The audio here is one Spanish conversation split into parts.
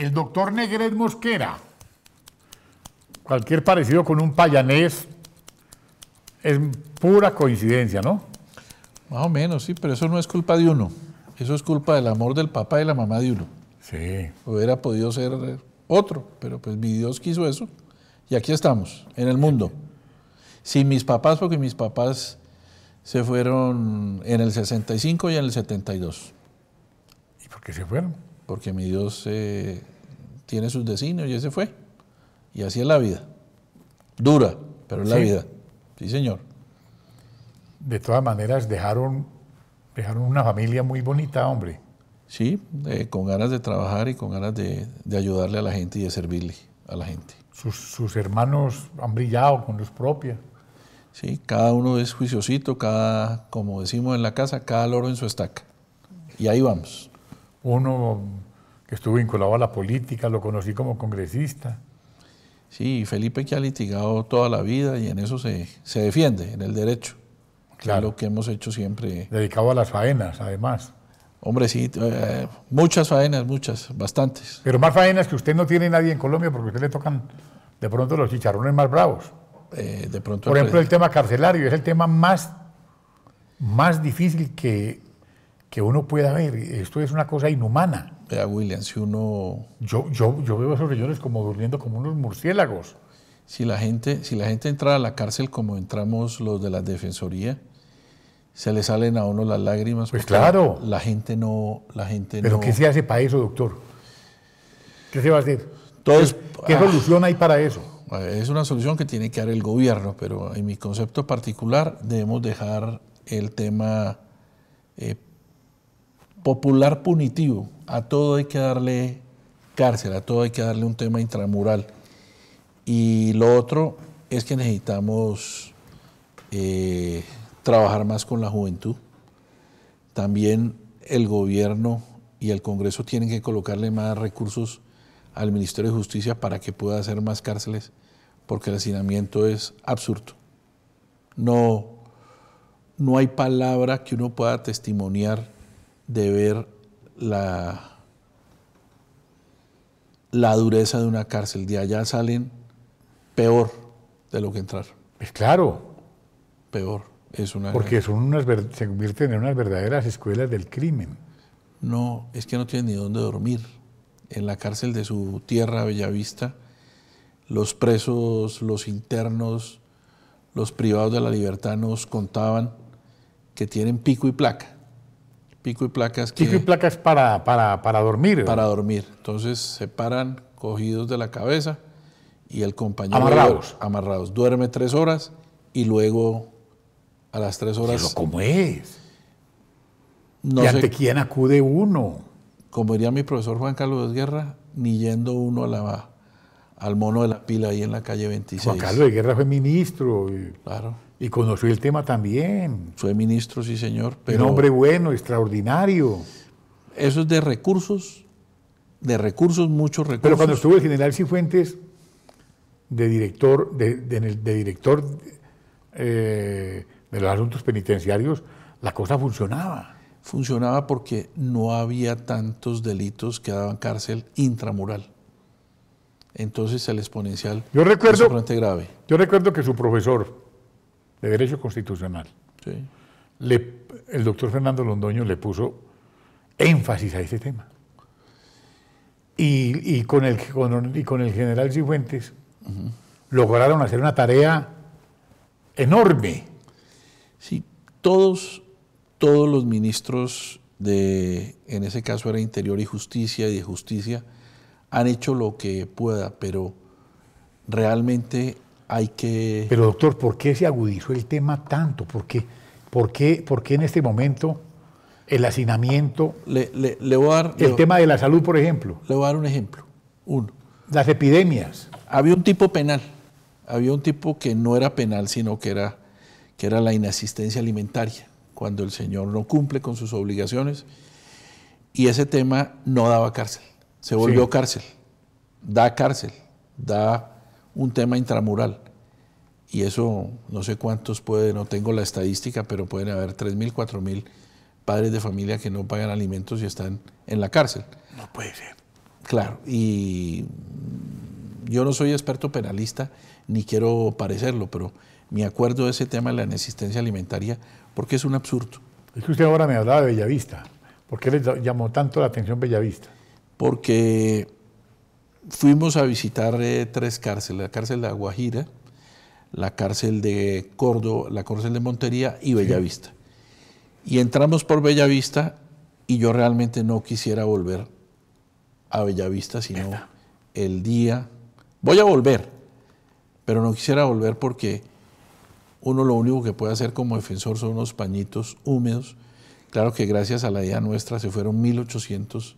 el doctor Negret Mosquera, cualquier parecido con un payanés es pura coincidencia, ¿no? Más o menos, sí, pero eso no es culpa de uno. Eso es culpa del amor del papá y la mamá de uno. Sí. Hubiera podido ser otro, pero pues mi Dios quiso eso. Y aquí estamos, en el mundo. Sin mis papás, porque mis papás se fueron en el 65 y en el 72. ¿Y por qué se fueron? Porque mi Dios eh, tiene sus vecinos y ese fue. Y así es la vida. Dura, pero es la vida. Sí, señor. De todas maneras, dejaron, dejaron una familia muy bonita, hombre. Sí, eh, con ganas de trabajar y con ganas de, ayudarle a la gente y de servirle a la gente. Sus, sus hermanos han brillado con los propios. Sí, cada uno es juiciosito, cada, como decimos en la casa, cada loro en su estaca. Y ahí vamos. Uno que estuvo vinculado a la política, lo conocí como congresista. Sí, Felipe que ha litigado toda la vida y en eso se, defiende, en el derecho. Claro. lo que hemos hecho siempre. Dedicado a las faenas, además. Hombre, sí, eh, muchas faenas, muchas, bastantes. Pero más faenas que usted no tiene nadie en Colombia porque a usted le tocan de pronto los chicharrones más bravos. Eh, de pronto Por ejemplo, el tema carcelario es el tema más, más difícil que, que uno pueda ver. Esto es una cosa inhumana. Vea, William, si uno... Yo, yo, yo veo a esos señores como durmiendo como unos murciélagos. Si la, gente, si la gente entra a la cárcel como entramos los de la Defensoría, se le salen a uno las lágrimas. Pues claro. La gente no... La gente ¿Pero qué se hace para eso, doctor? ¿Qué se va a hacer? Entonces, ¿Qué, ah. solución hay para eso? Es una solución que tiene que dar el gobierno, pero en mi concepto particular debemos dejar el tema... Eh, popular punitivo. A todo hay que darle cárcel, a todo hay que darle un tema intramural. Y lo otro es que necesitamos eh, trabajar más con la juventud. También el gobierno y el Congreso tienen que colocarle más recursos al Ministerio de Justicia para que pueda hacer más cárceles, porque el hacinamiento es absurdo. No, no hay palabra que uno pueda testimoniar de ver la, la dureza de una cárcel. De allá salen peor de lo que entraron. ¡Es eh, claro. Peor. Es una Porque son unas, se convierten en unas verdaderas escuelas del crimen. No, es que no tienen ni dónde dormir. En la cárcel de su tierra, Bellavista, los presos, los internos, los privados de la libertad nos contaban que tienen pico y placa. Pico y placas. Pico y placas para, para, para dormir. Para dormir. Entonces se paran cogidos de la cabeza y el compañero. Amarrados. amarrados. Duerme tres horas y luego a las tres horas. Pero ¿cómo es? No ¿Y ante quién acude uno? Como diría mi profesor Juan Carlos Guerra, ni yendo uno a al mono de la pila ahí en la calle 26. Juan Carlos de Guerra fue ministro. Claro. Y conoció el tema también. Fue ministro, sí, señor. un hombre bueno, extraordinario. Eso es de recursos, de recursos, muchos recursos. Pero cuando estuvo el general Cifuentes de director de, director eh, de los asuntos penitenciarios, la cosa funcionaba. Funcionaba porque no había tantos delitos que daban cárcel intramural. Entonces el exponencial yo recuerdo, grave. Yo recuerdo que su profesor, de Derecho Constitucional, el doctor Fernando Londoño le puso énfasis a ese tema. Y, con, el, y con el general Cifuentes lograron hacer una tarea enorme. Sí, todos, todos los ministros de, en ese caso era Interior y Justicia y de Justicia, han hecho lo que pueda, pero realmente hay que... Pero doctor, ¿por qué se agudizó el tema tanto? ¿Por qué, por qué, por en este momento el hacinamiento... Le, voy dar, el tema de la salud, por ejemplo. Le voy a dar un ejemplo. Uno. Las epidemias. Había un tipo penal. Había un tipo que no era penal, sino que era, que era la inasistencia alimentaria, cuando el señor no cumple con sus obligaciones. Y ese tema no daba cárcel. Se volvió cárcel. Da cárcel. Da un tema intramural. Y eso, no sé cuántos puede, no tengo la estadística, pero pueden haber 3.000, 4.000 padres de familia que no pagan alimentos y están en la cárcel. No puede ser. Claro, y yo no soy experto penalista, ni quiero parecerlo, pero me acuerdo de ese tema de la inexistencia alimentaria, porque es un absurdo. Es que usted ahora me hablaba de Bellavista. ¿Por qué le llamó tanto la atención Bellavista? Porque fuimos a visitar eh, tres cárceles, la cárcel de Aguajira, la cárcel de Córdoba, la cárcel de Montería y Bellavista. Y entramos por Bellavista y yo realmente no quisiera volver a Bellavista, sino el día... Voy a volver, pero no quisiera volver porque uno lo único que puede hacer como defensor son unos pañitos húmedos. Claro que gracias a la idea nuestra se fueron 1.800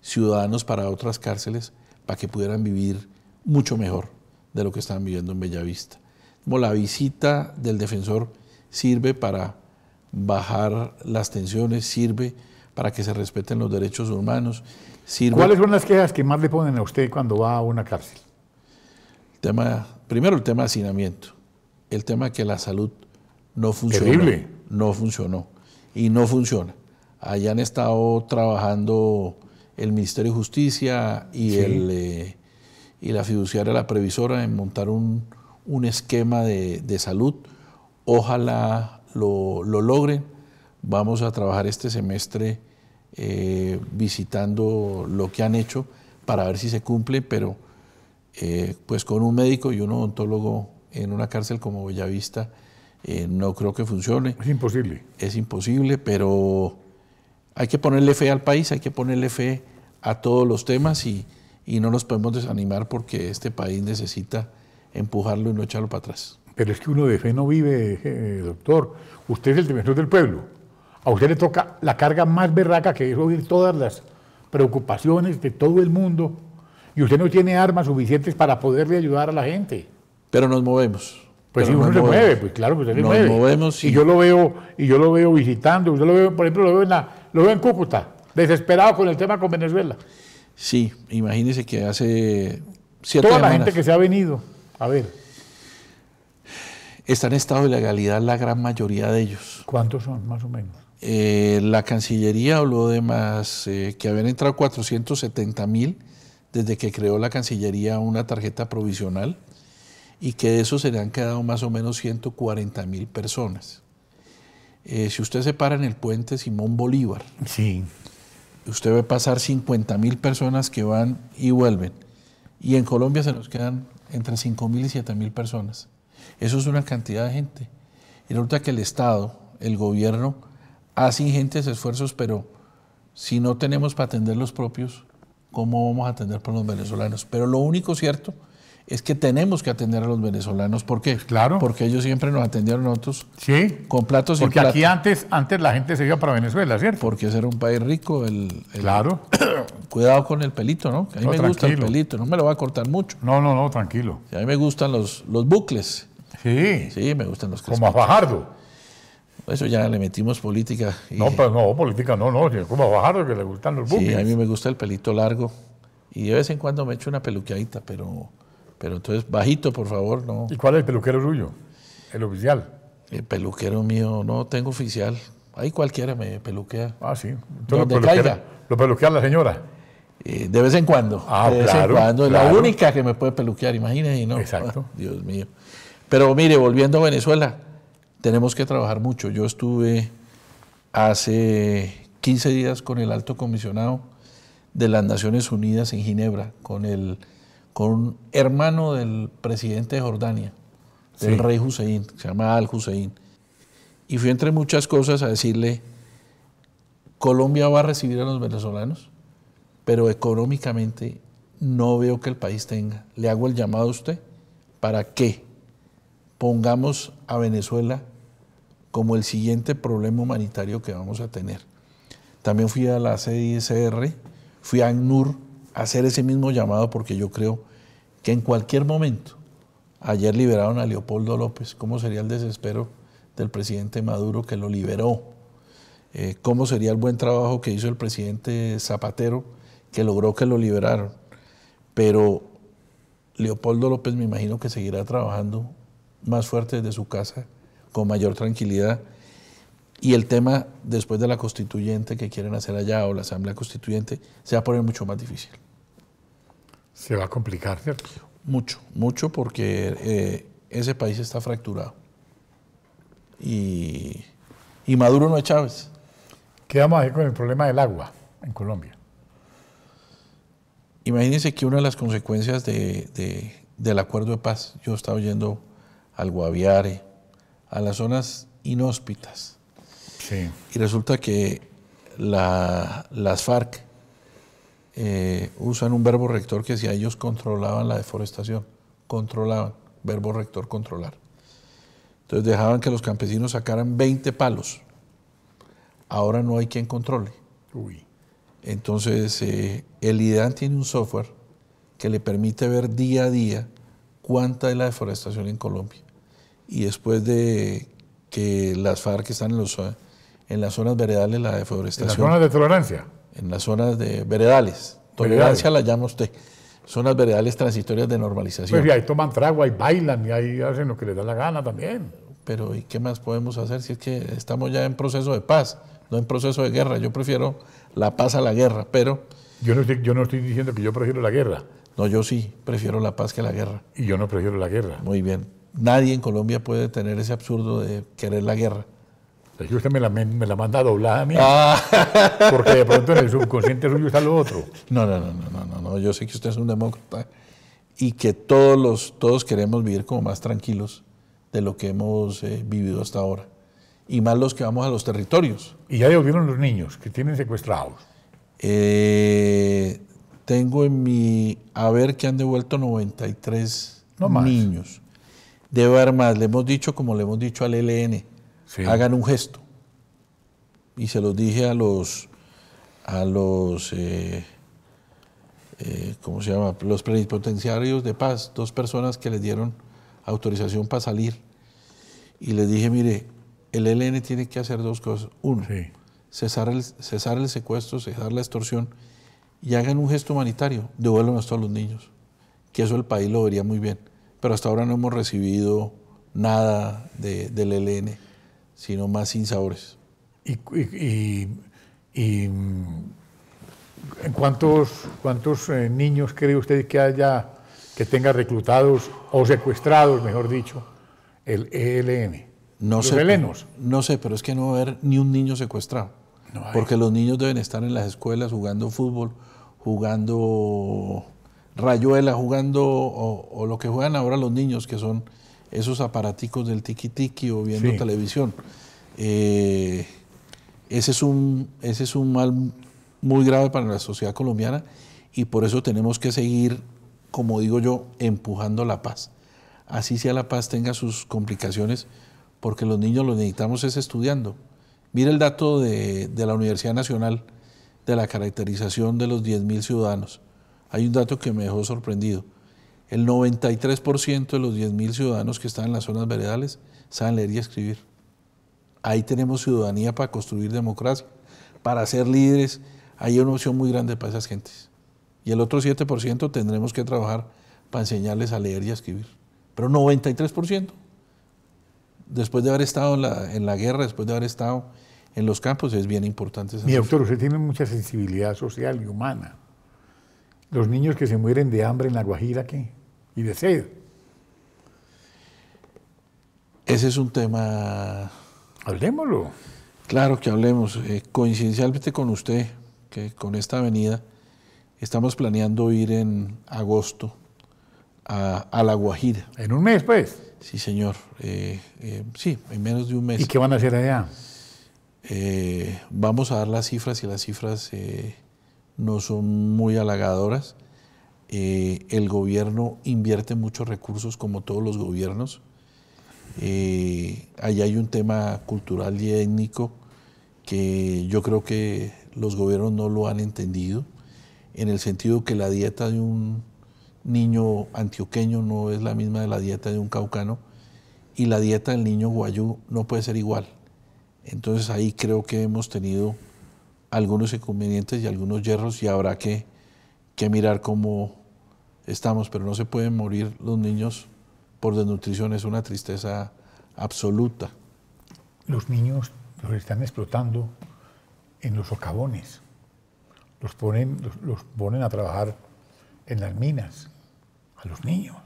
ciudadanos para otras cárceles para que pudieran vivir mucho mejor de lo que estaban viviendo en Bellavista. Como la visita del defensor sirve para bajar las tensiones, sirve para que se respeten los derechos humanos. ¿Cuáles son las quejas que más le ponen a usted cuando va a una cárcel? El tema, primero el tema de hacinamiento, el tema que la salud no funciona. Terrible. No funcionó y no funciona. Allá han estado trabajando el Ministerio de Justicia y, el, eh, y la fiduciaria, la previsora, en montar un, esquema de, salud. Ojalá lo, logren. Vamos a trabajar este semestre eh, visitando lo que han hecho para ver si se cumple, pero eh, pues con un médico y un odontólogo en una cárcel como Bellavista no creo que funcione. Es imposible. Es imposible, pero hay que ponerle fe al país, hay que ponerle fe a todos los temas y, y no nos podemos desanimar porque este país necesita empujarlo y no echarlo para atrás. Pero es que uno de fe no vive, eh, doctor. Usted es el defensor del pueblo. A usted le toca la carga más berraca que es oír todas las preocupaciones de todo el mundo. Y usted no tiene armas suficientes para poderle ayudar a la gente. Pero nos movemos. Pues si uno se mueve, pues claro que se nos Movemos y... yo lo veo, y yo lo veo visitando, yo lo veo, por ejemplo, lo veo en la, lo veo en Cúcuta desesperado con el tema con Venezuela. Sí, imagínese que hace siete Toda la gente que se ha venido, a ver. Está en estado de legalidad la gran mayoría de ellos. ¿Cuántos son, más o menos? Eh, la Cancillería habló de más, eh, que habían entrado 470 mil desde que creó la Cancillería una tarjeta provisional y que de eso se le han quedado más o menos 140 mil personas. Eh, si usted se para en el puente Simón Bolívar, sí usted ve pasar 50 mil personas que van y vuelven. Y en Colombia se nos quedan entre 5 mil y 7 mil personas. Eso es una cantidad de gente. Y resulta que el Estado, el gobierno, hace ingentes esfuerzos, pero si no tenemos para atender los propios, ¿cómo vamos a atender por los venezolanos? Pero lo único cierto es que tenemos que atender a los venezolanos. ¿Por qué? Claro. Porque ellos siempre nos atendieron nosotros. Sí. Con platos Porque y platos. aquí antes, antes la gente se iba para Venezuela, ¿cierto? Porque ese era un país rico. El, claro. cuidado con el pelito, ¿no? a mí me gusta el pelito, no me lo va a cortar mucho. No, no, no, tranquilo. a mí me gustan los, los bucles. Sí. Sí, me gustan los Como a bajardo. Eso ya le metimos política. No, pero pues no, política no, no. Como a Fajardo que le gustan los bucles. Sí, a mí me gusta el pelito largo. Y de vez en cuando me echo una peluqueadita, pero pero entonces, bajito, por favor, no. ¿Y cuál es el peluquero suyo? El oficial. El peluquero mío, no tengo oficial. Ahí cualquiera me peluquea. Ah, sí. lo, peluquea, la señora? Eh, de vez en cuando. Ah, de vez en cuando. Es la única que me puede peluquear, imagínese. ¿no? Exacto. Dios mío. Pero mire, volviendo a Venezuela, tenemos que trabajar mucho. Yo estuve hace 15 días con el alto comisionado de las Naciones Unidas en Ginebra, con el con hermano del presidente de Jordania, el rey Hussein, se llama Al Hussein. Y fui entre muchas cosas a decirle, Colombia va a recibir a los venezolanos, pero económicamente no veo que el país tenga. Le hago el llamado a usted para que pongamos a Venezuela como el siguiente problema humanitario que vamos a tener. También fui a la CISR, fui a ACNUR, hacer ese mismo llamado porque yo creo que en cualquier momento, ayer liberaron a Leopoldo López, ¿cómo sería el desespero del presidente Maduro que lo liberó? Eh, ¿Cómo sería el buen trabajo que hizo el presidente Zapatero que logró que lo liberaron? Pero Leopoldo López me imagino que seguirá trabajando más fuerte desde su casa, con mayor tranquilidad. Y el tema después de la constituyente que quieren hacer allá o la asamblea constituyente se va a poner mucho más difícil. Se va a complicar, ¿cierto? Mucho, mucho porque eh, ese país está fracturado. Y, Maduro no es Chávez. ¿Qué vamos a con el problema del agua en Colombia? Imagínense que una de las consecuencias de, del acuerdo de paz, yo estaba yendo al Guaviare, a las zonas inhóspitas. Sí. Y resulta que las FARC eh, usan un verbo rector que decía ellos controlaban la deforestación, controlaban, verbo rector controlar. Entonces dejaban que los campesinos sacaran 20 palos. Ahora no hay quien controle. Entonces eh, el IDAN tiene un software que le permite ver día a día cuánta es la deforestación en Colombia. Y después de que las FARC están en, los, eh, en las zonas veredales, la deforestación. las zonas de tolerancia en las zonas de veredales. Tolerancia la llama usted. zonas veredales transitorias de normalización. Pues y ahí toman trago, ahí bailan y ahí hacen lo que les da la gana también. Pero ¿y qué más podemos hacer si es que estamos ya en proceso de paz, no en proceso de guerra? Yo prefiero la paz a la guerra, pero... Yo no estoy, yo no estoy diciendo que yo prefiero la guerra. No, yo sí, prefiero la paz que la guerra. Y yo no prefiero la guerra. Muy bien. Nadie en Colombia puede tener ese absurdo de querer la guerra y usted me la, me la manda doblada a mí. Ah. Porque de pronto en el subconsciente suyo está lo otro. No, no, no, no, no, no, Yo sé que usted es un demócrata y que todos, los, todos queremos vivir como más tranquilos de lo que hemos eh, vivido hasta ahora. Y más los que vamos a los territorios. ¿Y ya devolvieron los niños que tienen secuestrados? Eh, tengo en mi a ver que han devuelto 93 niños. Debe haber más. Le hemos dicho, como le hemos dicho al LN, hagan un gesto. Y se los dije a los, a los eh, eh, ¿cómo se llama? Los plenipotenciarios de paz, dos personas que les dieron autorización para salir. Y les dije, mire, el e ln tiene que hacer dos cosas. Uno, cesar, el, cesar el secuestro, cesar la extorsión y hagan un gesto humanitario, devuelvan a todos los niños, que eso el país lo vería muy bien. Pero hasta ahora no hemos recibido nada del e ln sino más sin sabores. y, cuántos, eh, niños cree usted que haya, que tenga reclutados o secuestrados, mejor dicho, el ELN? No sé, No sé, pero es que no va a haber ni un niño secuestrado. porque los niños deben estar en las escuelas jugando fútbol, jugando rayuela, jugando o, o lo que juegan ahora los niños, que son esos aparaticos del tiki-tiki o viendo televisión. Eh, ese, es un, ese es un mal muy grave para la sociedad colombiana y por eso tenemos que seguir, como digo yo, empujando la paz. Así sea la paz tenga sus complicaciones, porque los niños los necesitamos es estudiando. Mira el dato de, de la Universidad Nacional de la caracterización de los 10.000 ciudadanos. Hay un dato que me dejó sorprendido. El 93% de los 10.000 ciudadanos que están en las zonas veredales saben leer y escribir. Ahí tenemos ciudadanía para construir democracia, para ser líderes. Hay una opción muy grande para esas gentes. Y el otro 7% tendremos que trabajar para enseñarles a leer y a escribir. Pero 93%, después de haber estado en la, guerra, después de haber estado en los campos, es bien importante. Mi doctor, usted tiene mucha sensibilidad social y humana. Los niños que se mueren de hambre en La Guajira, ¿qué? y de Ese es un tema... Hablemoslo. Claro que hablemos. Eh, coincidencialmente con usted, que con esta avenida, estamos planeando ir en agosto a, La Guajira. ¿En un mes, pues? Sí, señor. Eh, eh, sí, en menos de un mes. ¿Y qué van a hacer allá? vamos a dar las cifras y las cifras no son muy halagadoras. Eh, el gobierno invierte muchos recursos como todos los gobiernos. Eh, hay un tema cultural y étnico que yo creo que los gobiernos no lo han entendido, en el sentido que la dieta de un niño antioqueño no es la misma de la dieta de un caucano y la dieta del niño guayú no puede ser igual. Entonces ahí creo que hemos tenido algunos inconvenientes y algunos hierros y habrá que, que mirar cómo estamos, pero no se pueden morir los niños por desnutrición, es una tristeza absoluta. Los niños los están explotando en los socavones, los ponen, los, ponen a trabajar en las minas, a los niños.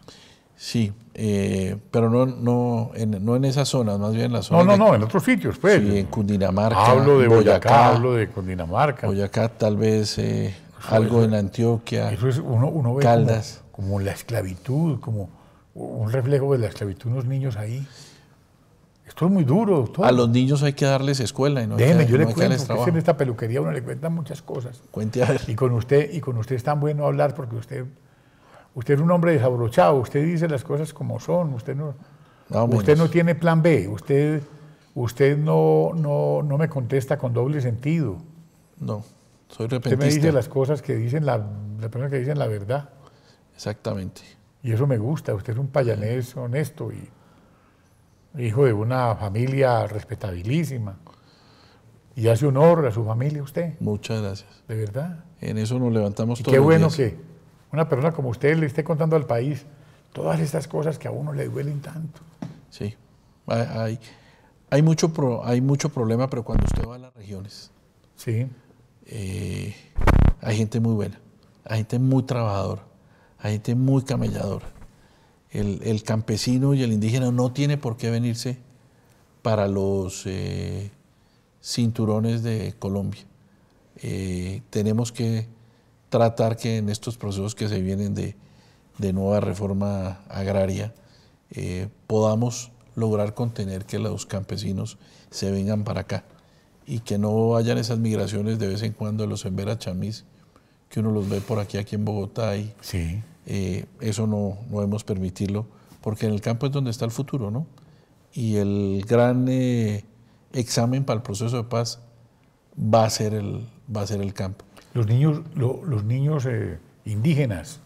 Sí, eh, pero no, no, en, no en esas zonas, más bien en la zona... No, no, no, en otros sitios, pues. Sí, en Cundinamarca. Hablo de Boyacá, hablo de Cundinamarca. Boyacá, tal vez eh, algo en Antioquia, eso es, pues uno, Caldas. Como, la esclavitud, como un reflejo de la esclavitud, unos niños ahí. Esto es muy duro. A los niños hay que darles escuela. Y no hay que, en esta peluquería uno le cuenta muchas cosas. Cuente Y con usted, y con usted es tan bueno hablar porque usted, usted es un hombre desabrochado, usted dice las cosas como son, usted no, usted no tiene plan B, usted, usted no, no me contesta con doble sentido. No. Soy Usted me dice las cosas que dicen la, persona que dicen la verdad. Exactamente. Y eso me gusta. Usted es un payanés honesto y hijo de una familia respetabilísima. Y hace honor a su familia usted. Muchas gracias. De verdad. En eso nos levantamos y Qué bueno que una persona como usted le esté contando al país todas estas cosas que a uno le duelen tanto. Sí. Hay, hay, mucho, hay mucho problema, pero cuando usted va a las regiones. Sí. Eh, hay gente muy buena, hay gente muy trabajadora, hay gente muy camelladora. El, campesino y el indígena no tiene por qué venirse para los eh, cinturones de Colombia. Eh, tenemos que tratar que en estos procesos que se vienen de nueva reforma agraria podamos lograr contener que los campesinos se vengan para acá y que no vayan esas migraciones de vez en cuando de los embera chamis, que uno los ve por aquí, aquí en Bogotá. Y, sí. Eh, eso no, no debemos permitirlo, porque en el campo es donde está el futuro, ¿no? Y el gran eh, examen para el proceso de paz va a ser el, va a ser el campo. Los niños, los niños eh, indígenas,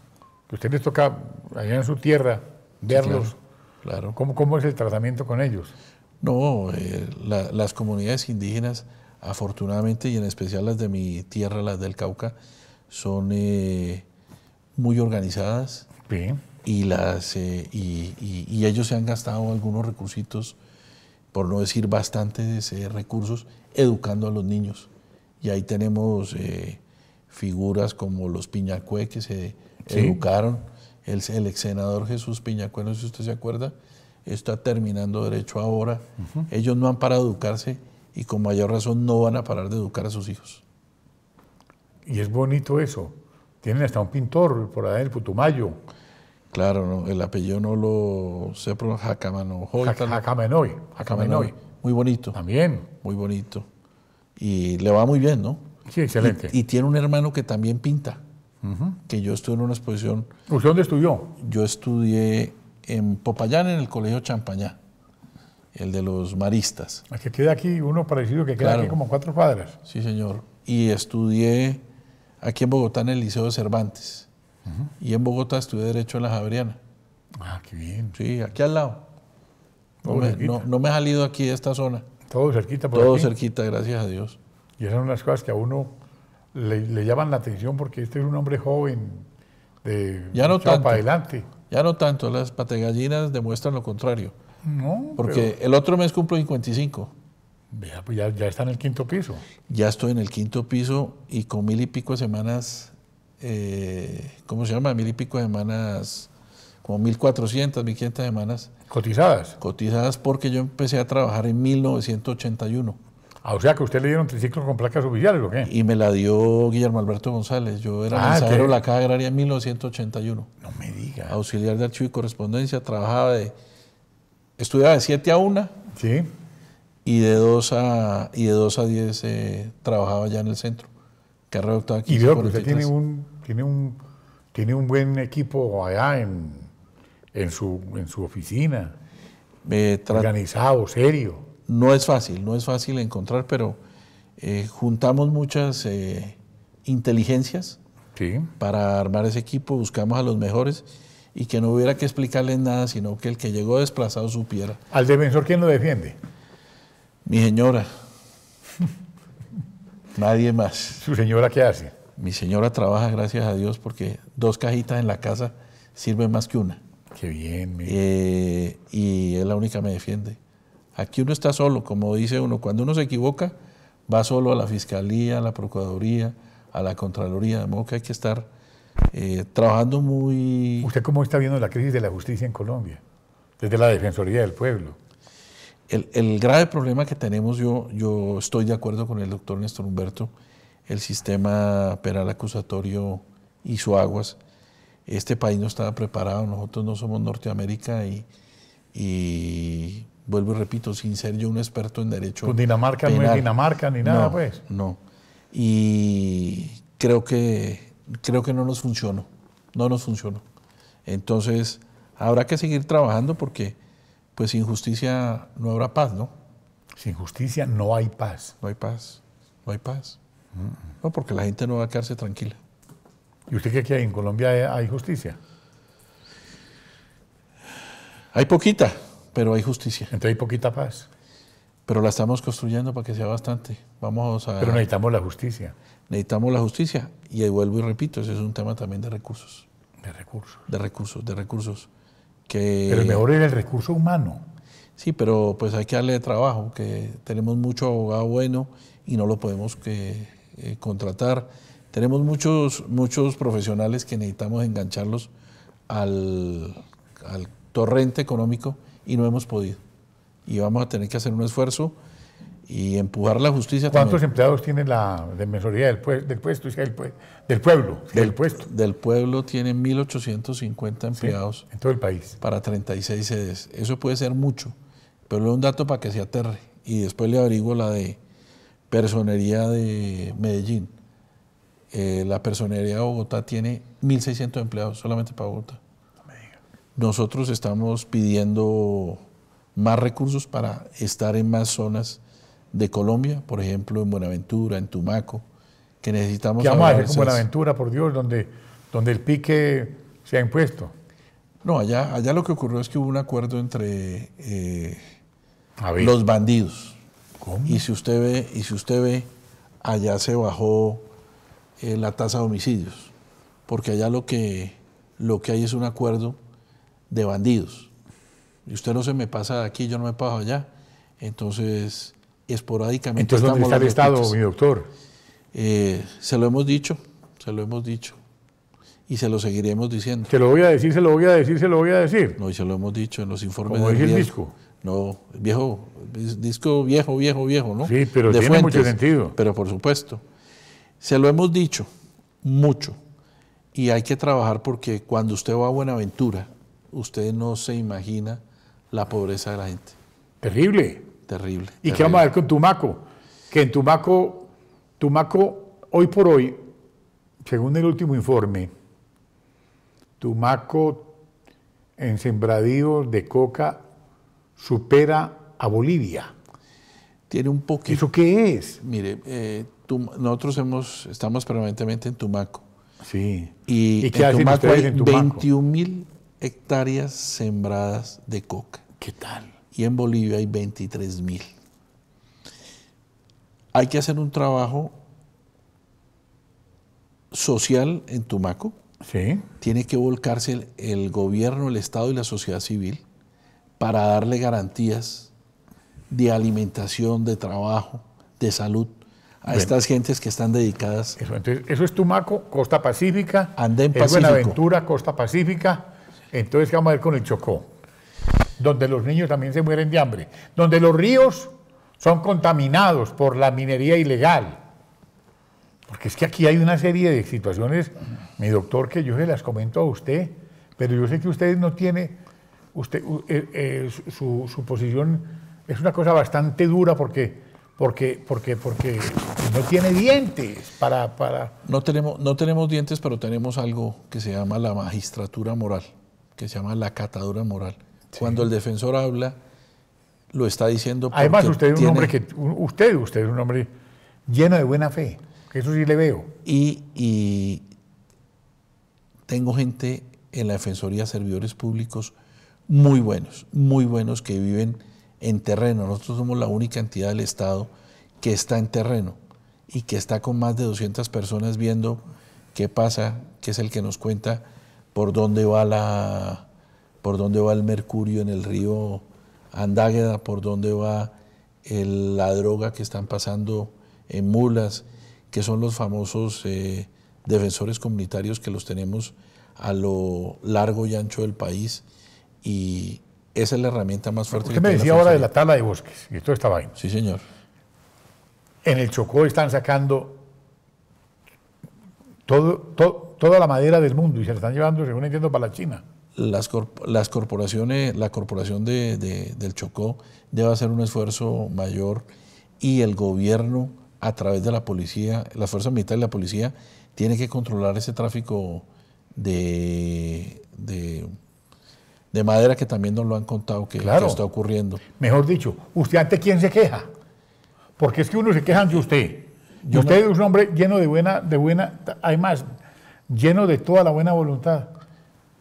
que usted les toca allá en su tierra, verlos. claro. ¿Cómo, ¿Cómo es el tratamiento con ellos? No, eh, las comunidades indígenas, afortunadamente, y en especial las de mi tierra, las del Cauca, son eh, muy organizadas. Y, las, eh, y, ellos se han gastado algunos recursos, por no decir bastantes recursos, educando a los niños. Y ahí tenemos figuras como los Piñacue que se educaron, el, el ex senador Jesús Piñacue, no sé si usted se acuerda, está terminando derecho ahora. Ellos no han parado de educarse y con mayor razón no van a parar de educar a sus hijos. Y es bonito eso. Tienen hasta un pintor por allá en el Putumayo. Claro, el apellido no lo sé pronunciar, Jacamanojoy. Jacamenoy, Muy bonito. También. Muy bonito. Y le va muy bien, ¿no? Sí, excelente. Y, tiene un hermano que también pinta, que yo estuve en una exposición. ¿Usted dónde estudió? Yo estudié en Popayán, en el Colegio Champañá, el de los maristas. El que queda aquí, uno parecido que queda aquí como cuatro cuadras. Sí, señor. Y estudié aquí en Bogotá en el Liceo de Cervantes. Y en Bogotá estudié Derecho en la Javeriana. Ah, qué bien. Sí, aquí al lado. No me, no, no me, ha salido aquí de esta zona. Todo cerquita, por Todo cerquita, gracias a Dios. Y esas son unas cosas que a uno le, le llaman la atención porque este es un hombre joven, de ya no tanto. para adelante. Ya no tanto, las patagallinas demuestran lo contrario. Porque el otro mes cumplo 55. Pues ya, pues ya, está en el quinto piso. Ya estoy en el quinto piso y con mil y pico semanas, eh, ¿cómo se llama? Mil y pico de semanas, como mil cuatrocientas, mil quinientas semanas. Cotizadas. Cotizadas porque yo empecé a trabajar en 1981. Ah, o sea que usted le dieron triciclo con placas oficiales, ¿o qué? Y me la dio Guillermo Alberto González. Yo era mensajero ah, de la Caja Agraria en 1981. No me diga. Auxiliar de archivo y correspondencia, trabajaba de. Estudiaba de 7 a 1. Sí. Y de 2 a, y de 2 a 10 eh, trabajaba ya en el centro. aquí. Y veo que usted tiene un, tiene, un, tiene un buen equipo allá en, su, en su oficina. organizado, serio no es fácil, no es fácil encontrar, pero eh, juntamos muchas eh, inteligencias para armar ese equipo, buscamos a los mejores y que no hubiera que explicarles nada, sino que el que llegó desplazado supiera. ¿Al defensor quién lo defiende? Mi señora. Nadie más. ¿Su señora qué hace? Mi señora trabaja, gracias a Dios, porque dos cajitas en la casa sirven más que una. Qué bien, eh, y es la única que me defiende. Aquí uno está solo, como dice uno, cuando uno se equivoca, va solo a la Fiscalía, a la Procuraduría, a la Contraloría, de modo que hay que estar eh, trabajando muy... ¿Usted cómo está viendo la crisis de la justicia en Colombia? Desde la Defensoría del Pueblo. El, el grave problema que tenemos, yo, yo estoy de acuerdo con el doctor Néstor Humberto, el sistema penal acusatorio hizo aguas. Este país no estaba preparado, nosotros no somos Norteamérica y, y vuelvo y repito, sin ser yo un experto en derecho. Pues Dinamarca no es Dinamarca ni nada, pues. No. Y creo que, creo que no nos funcionó. No nos funcionó. Entonces, habrá que seguir trabajando porque, pues, sin justicia no habrá paz, ¿no? Sin justicia no hay paz. No hay paz. No hay paz. No, porque la gente no va a quedarse tranquila. ¿Y usted qué que hay en Colombia hay justicia? Hay poquita pero hay justicia. Entonces hay poquita paz. Pero la estamos construyendo para que sea bastante. Vamos a... Pero necesitamos la justicia. Necesitamos la justicia. Y vuelvo y repito, ese es un tema también de recursos. De recursos. De recursos, de recursos. Que... Pero mejor era el recurso humano. Sí, pero pues hay que darle trabajo, que tenemos mucho abogado bueno y no lo podemos que, eh, contratar. Tenemos muchos, muchos profesionales que necesitamos engancharlos al, al torrente económico y no hemos podido. Y vamos a tener que hacer un esfuerzo y empujar la justicia ¿Cuántos empleados tiene la de del, del, Puesto? del, del Pueblo. Del, Puesto. Del Pueblo tiene 1.850 empleados. en todo el país. Para 36 sedes. Eso puede ser mucho, pero es un dato para que se aterre. Y después le averiguo la de Personería de Medellín. Eh, la Personería de Bogotá tiene 1.600 empleados solamente para Bogotá. Nosotros estamos pidiendo más recursos para estar en más zonas de Colombia, por ejemplo, en Buenaventura, en Tumaco, que necesitamos... ¿Qué más? a Buenaventura, por Dios, donde, donde el pique se ha impuesto? No, allá, allá lo que ocurrió es que hubo un acuerdo entre eh, los bandidos. ¿Cómo? Y si usted ve, y si usted ve, allá se bajó eh, la tasa de homicidios, porque allá lo que, lo que hay es un acuerdo de bandidos. Y usted no se me pasa aquí, yo no me paso allá. Entonces, esporádicamente... Entonces, ¿dónde está el Estado, mi doctor? Eh, se lo hemos dicho, se lo hemos dicho. Y se lo seguiremos diciendo. Se lo voy a decir, se lo voy a decir, se lo voy a decir. No, y se lo hemos dicho en los informes. Como es el disco. No, viejo, disco viejo, viejo, viejo, ¿no? Sí, pero tiene mucho sentido. Pero por supuesto, se lo hemos dicho mucho y hay que trabajar porque cuando usted va a Buenaventura usted no se imagina la pobreza de la gente. Terrible. Terrible. ¿Y qué vamos a ver con Tumaco? Que en Tumaco, Tumaco, hoy por hoy, según el último informe, Tumaco en sembradíos de coca supera a Bolivia. Tiene un poquito. ¿Eso qué es? Mire, eh, nosotros estamos permanentemente en Tumaco. Sí. ¿Y, qué en Tumaco hay en Tumaco? 21 mil hectáreas sembradas de coca. ¿Qué tal? Y en Bolivia hay 23 mil. Hay que hacer un trabajo social en Tumaco. Sí. Tiene que volcarse el, gobierno, el Estado y la sociedad civil para darle garantías de alimentación, de trabajo, de salud a estas gentes que están dedicadas. Eso, es Tumaco, Costa Pacífica. Andén Pacífico. Es Buenaventura, Costa Pacífica. Entonces, vamos a ver con el Chocó? Donde los niños también se mueren de hambre. Donde los ríos son contaminados por la minería ilegal. Porque es que aquí hay una serie de situaciones, mi doctor, que yo se las comento a usted, pero yo sé que usted no tiene, usted, eh, eh, su, su, posición es una cosa bastante dura porque, porque, porque, porque no tiene dientes para... para... No, tenemos, no tenemos dientes, pero tenemos algo que se llama la magistratura moral que se llama la catadura moral. Cuando el defensor habla, lo está diciendo. Además, usted es un hombre que usted, usted es un hombre lleno de buena fe. eso sí le veo. Y, y tengo gente en la defensoría, servidores públicos muy buenos, muy buenos que viven en terreno. Nosotros somos la única entidad del Estado que está en terreno y que está con más de 200 personas viendo qué pasa, que es el que nos cuenta por dónde va la por dónde va el mercurio en el río Andágueda, por dónde va la droga que están pasando en mulas, que son los famosos eh, defensores comunitarios que los tenemos a lo largo y ancho del país y esa es la herramienta más fuerte. Usted que me decía ahora de la tala de bosques y esto estaba ahí. Sí, señor. En el Chocó están sacando toda la madera del mundo y se la están llevando, según entiendo, para la China. Las, las corporaciones, la corporación del Chocó debe hacer un esfuerzo mayor y el gobierno, a través de la policía, las fuerzas militares y la policía, tiene que controlar ese tráfico de, de, madera que también nos lo han contado que, está ocurriendo. Mejor dicho, ¿usted ante quién se queja? Porque es que uno se queja de usted usted es un hombre lleno de buena, de buena, hay más, lleno de toda la buena voluntad.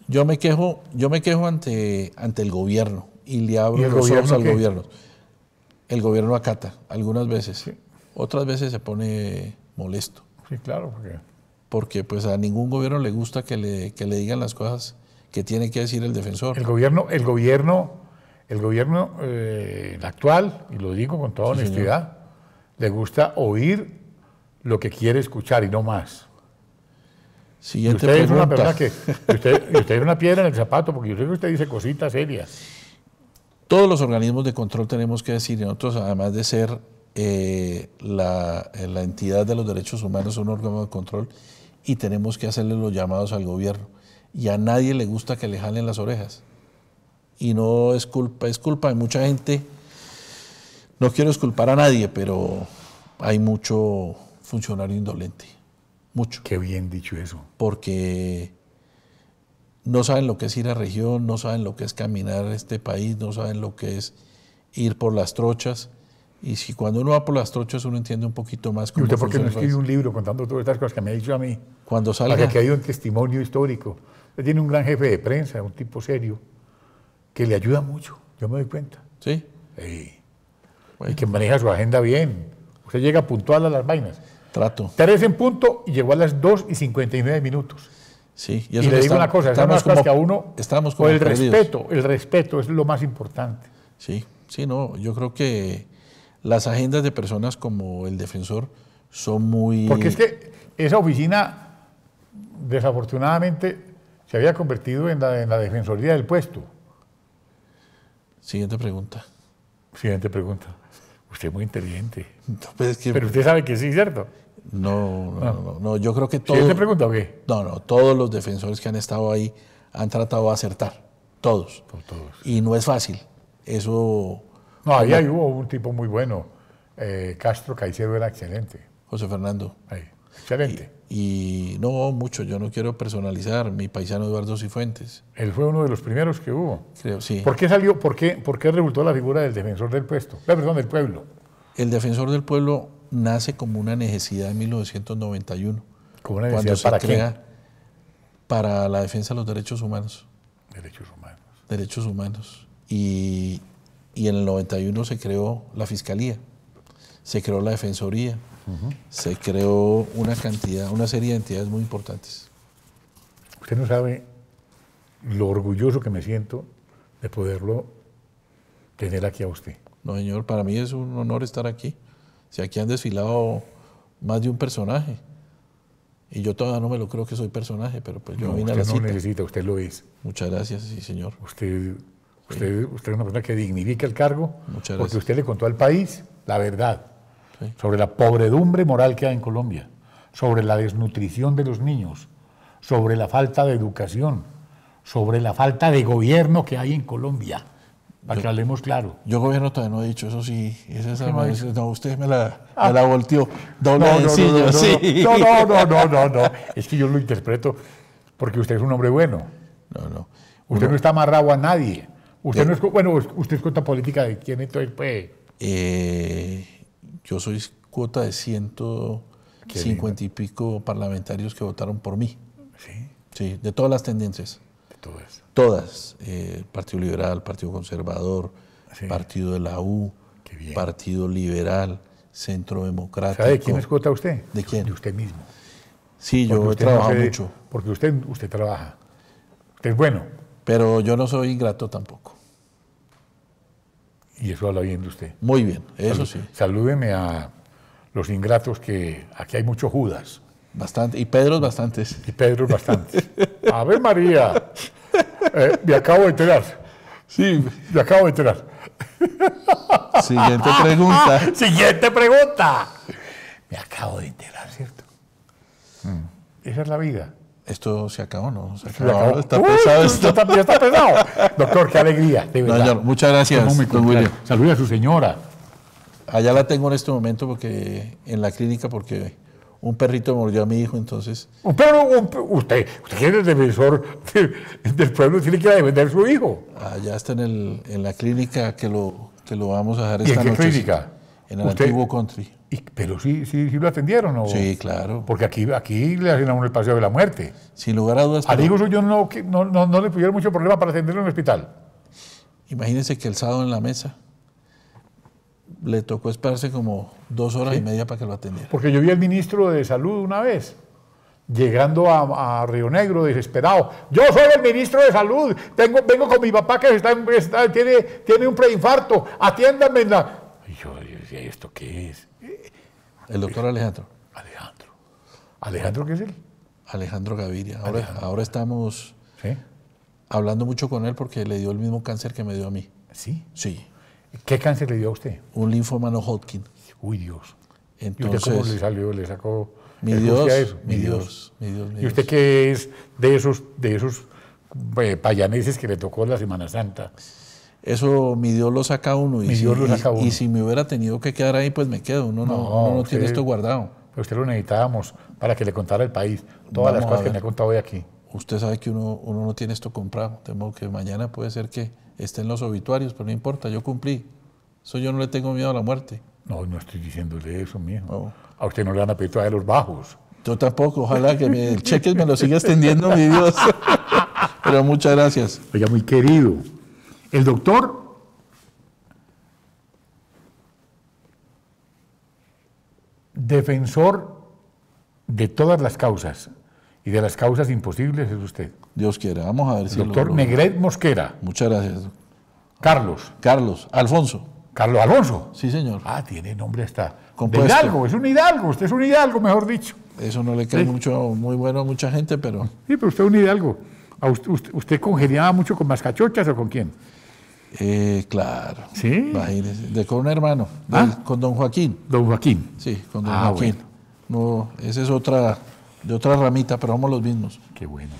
Yo me quejo, yo me quejo ante, ante el gobierno y le abro los ojos al gobierno. El gobierno acata, algunas veces. Otras veces se pone molesto. Sí, claro, porque... Porque pues a ningún gobierno le gusta que le, le digan las cosas que tiene que decir el defensor. El gobierno, el gobierno, el gobierno eh, actual, y lo digo con toda honestidad, le gusta oír lo que quiere escuchar y no más. Siguiente usted Es una que, usted, es una piedra en el zapato, porque usted dice cositas serias. Todos los organismos de control tenemos que decir, nosotros además de ser eh, eh, la, entidad de los derechos humanos, un órgano de control, y tenemos que hacerle los llamados al gobierno. Y a nadie le gusta que le jalen las orejas. Y no es culpa, es culpa de mucha gente. No quiero esculpar a nadie, pero hay mucho funcionario indolente. Mucho. Qué bien dicho eso. Porque no saben lo que es ir a región, no saben lo que es caminar este país, no saben lo que es ir por las trochas. Y si cuando uno va por las trochas uno entiende un poquito más cómo ¿Y usted por no escribe un libro contando todas estas cosas que me ha dicho a mí? Cuando salga... Para que haya un testimonio histórico. Usted tiene un gran jefe de prensa, un tipo serio, que le ayuda mucho, yo me doy cuenta. ¿Sí? Y que maneja su agenda bien. Usted llega puntual a las vainas. Trato. Tres en punto y llegó a las 2 y 59 minutos. Sí, y, le digo una cosa, estamos como, uno, estamos como el respeto, el respeto es lo más importante. Sí, sí, no, yo creo que las agendas de personas como el defensor son muy... Porque es que esa oficina, desafortunadamente, se había convertido en la defensoría del puesto. Siguiente pregunta. Siguiente pregunta. Usted es muy inteligente. Pues Pero usted sabe que sí, ¿cierto? No, no, ah. no, yo creo que todos... te pregunta qué? No, no, todos los defensores que han estado ahí han tratado de acertar, todos. todos. Y no es fácil, eso... No, ahí, hubo un tipo muy bueno, eh, Castro Caicedo era excelente. José Fernando. Ahí, excelente. Y no mucho, yo no quiero personalizar mi paisano Eduardo Cifuentes. Él fue uno de los primeros que hubo. Creo, sí. ¿Por qué salió, por qué, por resultó la figura del defensor del puesto? La eh, perdón, del pueblo. El defensor del pueblo nace como una necesidad en 1991. ¿Como una necesidad para qué? Para la defensa de los derechos humanos. Derechos humanos. Derechos humanos. Y, y en el 91 se creó la Fiscalía, se creó la Defensoría, se creó una cantidad, una serie de entidades muy importantes. Usted no sabe lo orgulloso que me siento de poderlo tener aquí a usted. No, señor, para mí es un honor estar aquí. Si aquí han desfilado más de un personaje. Y yo todavía no me lo creo que soy personaje, pero pues yo vine a la no necesita, usted lo es. Muchas gracias, sí, señor. Usted, usted, usted es una persona que dignifica el cargo. Muchas gracias. Porque usted le contó al país la verdad sobre la pobredumbre moral que hay en Colombia, sobre la desnutrición de los niños, sobre la falta de educación, sobre la falta de gobierno que hay en Colombia. Para que hablemos claro. Yo gobierno todavía no he dicho, eso sí. Esa usted me la, ah. volteó. no, no, no, no, no, no, Es que yo lo interpreto porque usted es un hombre bueno. No, no. Usted no está amarrado a nadie. Usted eh. no es, bueno, usted es cuenta política de quién entonces, puede. Eh, yo soy cuota de 150 y pico parlamentarios que votaron por mí. Sí. Sí, de todas las tendencias. De todas. Todas. Eh, Partido Liberal, Partido Conservador, Partido de la U, Partido Liberal, Centro Democrático. ¿Sabe de quién es cuota usted? ¿De quién? De usted mismo. Sí, yo he trabajado mucho. Porque usted, usted trabaja. Usted es bueno. Pero yo no soy ingrato tampoco. Y eso habla bien de usted. Muy bien, eso sí. Salúdeme a los ingratos que aquí hay muchos Judas. Bastante, y Pedros bastantes. Y Pedros bastantes. ver María! Eh, me acabo de enterar. Sí. Me acabo de enterar. Siguiente pregunta. Siguiente pregunta. Me acabo de enterar, ¿cierto? Mm. Esa es la vida esto se acabó, ¿no? Se acabó. Está pesado esto. Está, pesado. Doctor, qué alegría, muchas gracias, Saludos a su señora. Allá la tengo en este momento porque en la clínica porque un perrito mordió a mi hijo, entonces. Pero usted, usted quiere es el defensor del pueblo, tiene que defender a su hijo. Allá está en, el, en la clínica que lo, que lo vamos a dejar ¿En noche, clínica? En el antiguo country pero sí, sí, lo atendieron, ¿no? Sí, claro. Porque aquí, aquí le hacen a el paseo de la muerte. Sin lugar a dudas. A yo no, no, le pusieron mucho problema para atenderlo en el hospital. Imagínense que el sábado en la mesa le tocó esperarse como dos horas y media para que lo atendieran. Porque yo vi al ministro de Salud una vez, llegando a, Río Negro desesperado. Yo soy el ministro de Salud, tengo, vengo con mi papá que está, tiene, tiene un preinfarto, atiéndanme. Y yo, ¿esto qué es? El doctor Alejandro. Alejandro. Alejandro, ¿qué es él? Alejandro Gaviria. Ahora, ahora estamos hablando mucho con él porque le dio el mismo cáncer que me dio a mí. ¿Sí? Sí. ¿Qué cáncer le dio a usted? Un linfoma no Hodgkin. Uy, Dios. Entonces, ¿Y cómo le salió? ¿Le sacó mi Dios, Mi, Dios, mi, Dios, ¿Y usted qué es de esos, de esos eh, payaneses que le tocó la Semana Santa? eso mi Dios lo saca uno. Y, si, Y, si me hubiera tenido que quedar ahí, pues me quedo. Uno no, no, tiene esto guardado. Pero usted lo necesitábamos para que le contara el país todas las cosas que me ha contado hoy aquí. Usted sabe que uno, uno no tiene esto comprado. Temo que mañana puede ser que esté en los obituarios, pero no importa, yo cumplí. Eso yo no le tengo miedo a la muerte. No, no estoy diciéndole eso, mijo. A usted no le van a los bajos. Yo tampoco, ojalá que me, el cheque me lo siga extendiendo mi Dios. Pero muchas gracias. Oiga, muy querido. El doctor defensor de todas las causas y de las causas imposibles es usted. Dios quiera, vamos a ver El si Doctor Negret Mosquera. Muchas gracias. Carlos. Carlos, Alfonso. Carlos Alfonso? Sí, señor. Ah, tiene nombre hasta. Compuesto. hidalgo, es un hidalgo, usted es un hidalgo, mejor dicho. Eso no le cae mucho, muy bueno a mucha gente, pero. Sí, pero usted es un hidalgo. usted, usted, usted congeniaba mucho con mascachochas o con quién? Eh, claro. ¿Sí? De, con un hermano, ah. con don Joaquín. Don Joaquín. Sí, con don ah, Joaquín. No, esa es otra, de otra ramita, pero somos los mismos. Qué bueno.